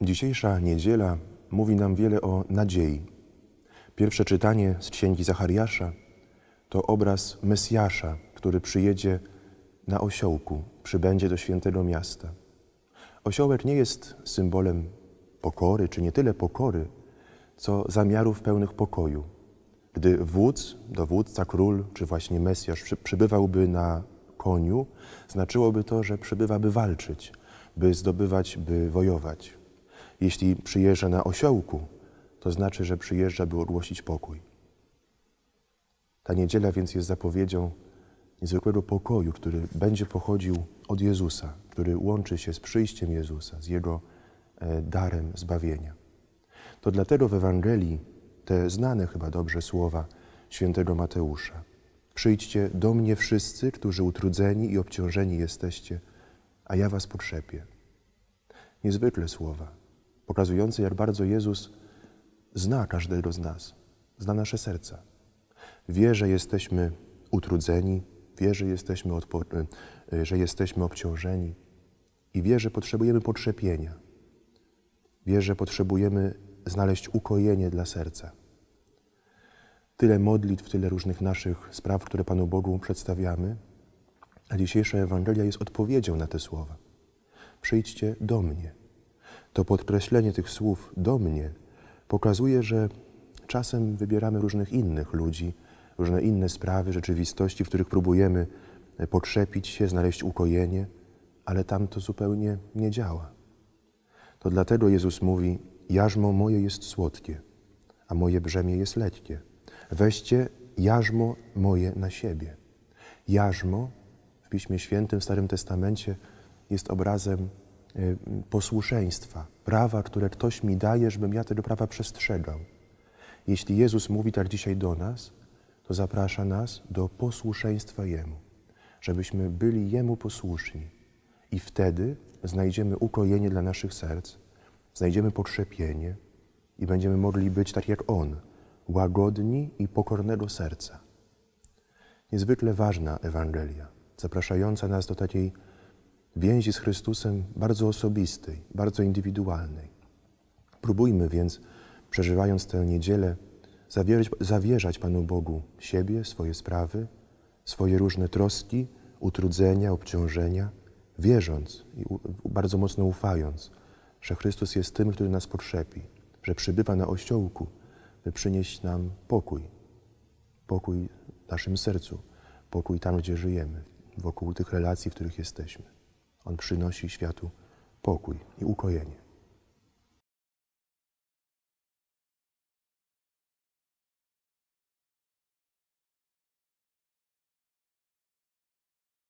Dzisiejsza niedziela mówi nam wiele o nadziei. Pierwsze czytanie z księgi Zachariasza to obraz Mesjasza, który przyjedzie na osiołku, przybędzie do świętego miasta. Osiołek nie jest symbolem pokory, czy nie tyle pokory, co zamiarów pełnych pokoju. Gdy wódz, dowódca, król, czy właśnie Mesjasz przybywałby na koniu, znaczyłoby to, że przybywa, by walczyć, by zdobywać, by wojować. Jeśli przyjeżdża na osiołku, to znaczy, że przyjeżdża, by ogłosić pokój. Ta niedziela więc jest zapowiedzią niezwykłego pokoju, który będzie pochodził od Jezusa, który łączy się z przyjściem Jezusa, z Jego e, darem zbawienia. To dlatego w Ewangelii te znane chyba dobrze słowa świętego Mateusza. Przyjdźcie do mnie wszyscy, którzy utrudzeni i obciążeni jesteście, a ja was potrzepię. Niezwykle słowa, pokazujący, jak bardzo Jezus zna każdego z nas, zna nasze serca. Wie, że jesteśmy utrudzeni, wie, że jesteśmy, odpo- y, że jesteśmy obciążeni i wie, że potrzebujemy potrzepienia. Wie, że potrzebujemy znaleźć ukojenie dla serca. Tyle modlitw, tyle różnych naszych spraw, które Panu Bogu przedstawiamy, a dzisiejsza Ewangelia jest odpowiedzią na te słowa. Przyjdźcie do mnie to podkreślenie tych słów do mnie pokazuje, że czasem wybieramy różnych innych ludzi, różne inne sprawy, rzeczywistości, w których próbujemy potrzepić się, znaleźć ukojenie, ale tam to zupełnie nie działa. To dlatego Jezus mówi: Jarzmo moje jest słodkie, a moje brzemię jest lekkie. Weźcie jarzmo moje na siebie. Jarzmo w Piśmie Świętym, w Starym Testamencie jest obrazem Y, posłuszeństwa, prawa, które ktoś mi daje, żebym ja tego prawa przestrzegał. Jeśli Jezus mówi tak dzisiaj do nas, to zaprasza nas do posłuszeństwa Jemu, żebyśmy byli Jemu posłuszni. I wtedy znajdziemy ukojenie dla naszych serc, znajdziemy pokrzepienie i będziemy mogli być tak jak On, łagodni i pokornego serca. Niezwykle ważna Ewangelia, zapraszająca nas do takiej więzi z Chrystusem bardzo osobistej, bardzo indywidualnej. Próbujmy więc, przeżywając tę niedzielę, zawierać, zawierzać Panu Bogu siebie, swoje sprawy, swoje różne troski, utrudzenia, obciążenia, wierząc i bardzo mocno ufając, że Chrystus jest tym, który nas potrzebi, że przybywa na ościołku, by przynieść nam pokój. Pokój w naszym sercu, pokój tam, gdzie żyjemy, wokół tych relacji, w których jesteśmy. On przynosi światu pokój i ukojenie.